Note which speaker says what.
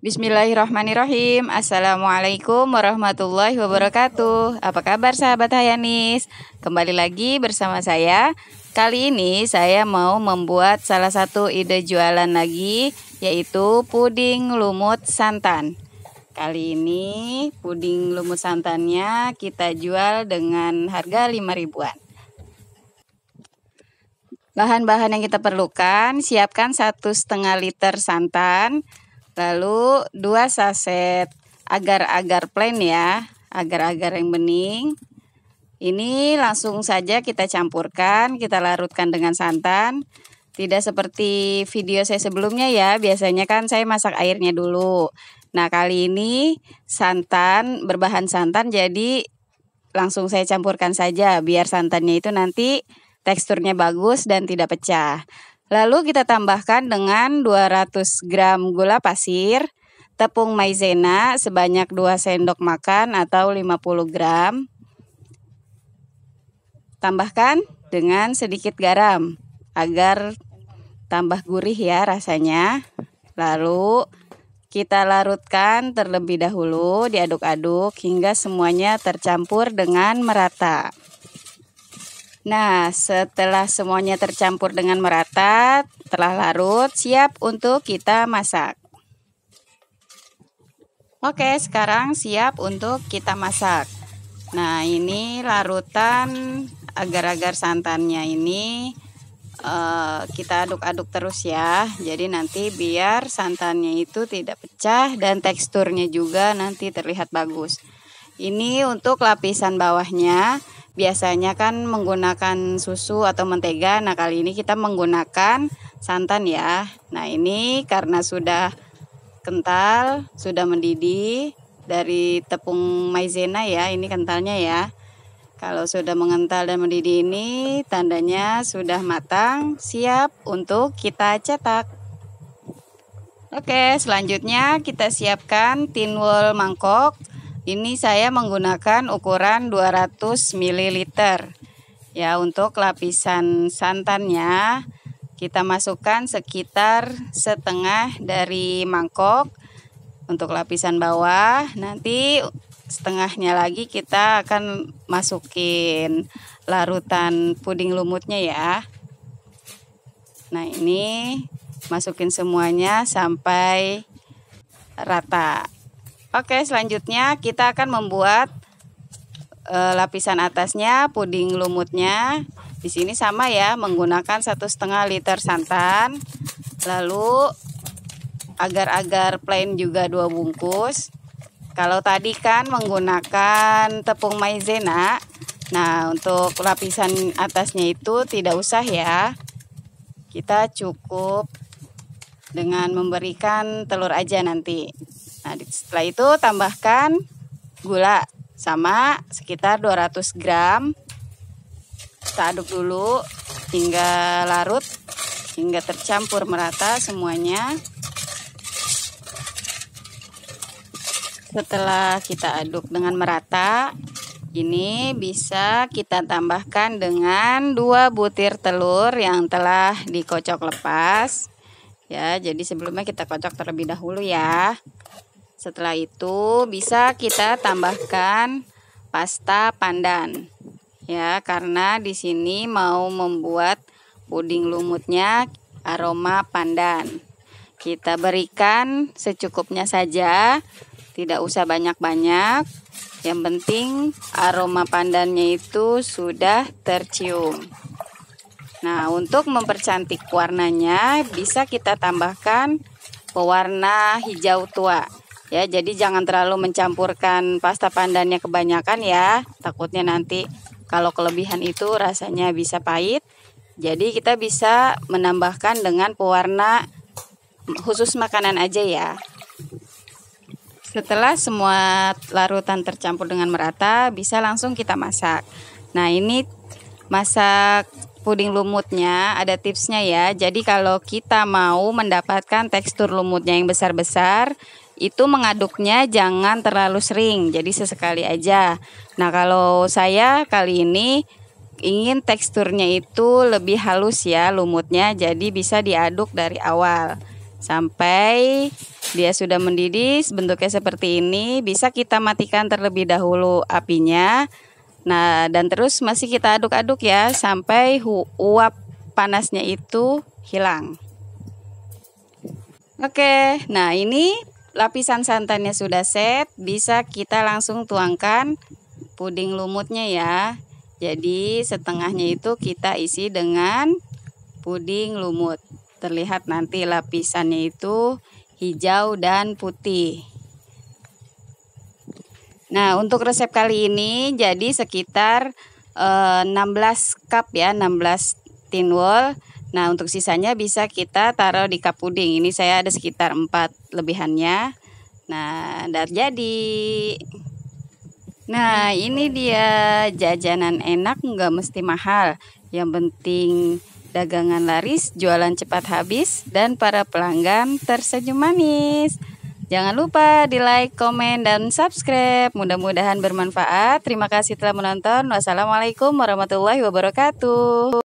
Speaker 1: Bismillahirrahmanirrahim Assalamualaikum warahmatullahi wabarakatuh Apa kabar sahabat Hayanis? Kembali lagi bersama saya Kali ini saya mau membuat salah satu ide jualan lagi Yaitu puding lumut santan Kali ini puding lumut santannya kita jual dengan harga 5 ribuan Bahan-bahan yang kita perlukan Siapkan satu setengah liter santan Lalu dua saset agar-agar plain ya, agar-agar yang bening. Ini langsung saja kita campurkan, kita larutkan dengan santan. Tidak seperti video saya sebelumnya ya, biasanya kan saya masak airnya dulu. Nah, kali ini santan berbahan santan jadi langsung saya campurkan saja biar santannya itu nanti teksturnya bagus dan tidak pecah. Lalu kita tambahkan dengan 200 gram gula pasir, tepung maizena sebanyak 2 sendok makan atau 50 gram. Tambahkan dengan sedikit garam agar tambah gurih ya rasanya. Lalu kita larutkan terlebih dahulu diaduk-aduk hingga semuanya tercampur dengan merata. Nah, setelah semuanya tercampur dengan merata, telah larut, siap untuk kita masak. Oke, sekarang siap untuk kita masak. Nah, ini larutan agar-agar santannya ini Uh, kita aduk-aduk terus ya. Jadi nanti biar santannya itu tidak pecah dan teksturnya juga nanti terlihat bagus. Ini untuk lapisan bawahnya biasanya kan menggunakan susu atau mentega. Nah, kali ini kita menggunakan santan ya. Nah, ini karena sudah kental, sudah mendidih dari tepung maizena ya, ini kentalnya ya. Kalau sudah mengental dan mendidih ini, tandanya sudah matang, siap untuk kita cetak. Oke, selanjutnya kita siapkan tin wall mangkok ini saya menggunakan ukuran 200 ml. Ya, untuk lapisan santannya kita masukkan sekitar setengah dari mangkok untuk lapisan bawah. Nanti setengahnya lagi kita akan masukin larutan puding lumutnya ya. Nah, ini masukin semuanya sampai rata. Oke, selanjutnya kita akan membuat e, lapisan atasnya puding lumutnya. Di sini sama ya, menggunakan satu setengah liter santan, lalu agar-agar plain juga dua bungkus. Kalau tadi kan menggunakan tepung maizena, nah untuk lapisan atasnya itu tidak usah ya. Kita cukup dengan memberikan telur aja nanti. Nah, setelah itu tambahkan gula sama sekitar 200 gram. Kita aduk dulu hingga larut, hingga tercampur merata semuanya. Setelah kita aduk dengan merata, ini bisa kita tambahkan dengan dua butir telur yang telah dikocok lepas. Ya, jadi sebelumnya kita kocok terlebih dahulu ya. Setelah itu bisa kita tambahkan pasta pandan. Ya, karena di sini mau membuat puding lumutnya aroma pandan. Kita berikan secukupnya saja, tidak usah banyak-banyak. Yang penting aroma pandannya itu sudah tercium. Nah, untuk mempercantik warnanya bisa kita tambahkan pewarna hijau tua. Ya, jadi jangan terlalu mencampurkan pasta pandannya kebanyakan ya. Takutnya nanti kalau kelebihan itu rasanya bisa pahit. Jadi kita bisa menambahkan dengan pewarna khusus makanan aja ya. Setelah semua larutan tercampur dengan merata, bisa langsung kita masak. Nah, ini masak puding lumutnya ada tipsnya ya. Jadi kalau kita mau mendapatkan tekstur lumutnya yang besar-besar, itu mengaduknya jangan terlalu sering, jadi sesekali aja. Nah, kalau saya kali ini ingin teksturnya itu lebih halus ya lumutnya, jadi bisa diaduk dari awal sampai dia sudah mendidih bentuknya seperti ini bisa kita matikan terlebih dahulu apinya nah dan terus masih kita aduk-aduk ya sampai uap panasnya itu hilang oke nah ini lapisan santannya sudah set, bisa kita langsung tuangkan puding lumutnya ya. Jadi setengahnya itu kita isi dengan puding lumut. Terlihat nanti lapisannya itu hijau dan putih. Nah, untuk resep kali ini jadi sekitar eh, 16 cup ya, 16 tin wall Nah, untuk sisanya bisa kita taruh di cup puding. Ini saya ada sekitar 4 lebihannya. Nah, dan jadi. Nah, ini dia jajanan enak nggak mesti mahal. Yang penting dagangan laris, jualan cepat habis, dan para pelanggan tersenyum manis. Jangan lupa di like, komen, dan subscribe. Mudah-mudahan bermanfaat. Terima kasih telah menonton. Wassalamualaikum warahmatullahi wabarakatuh.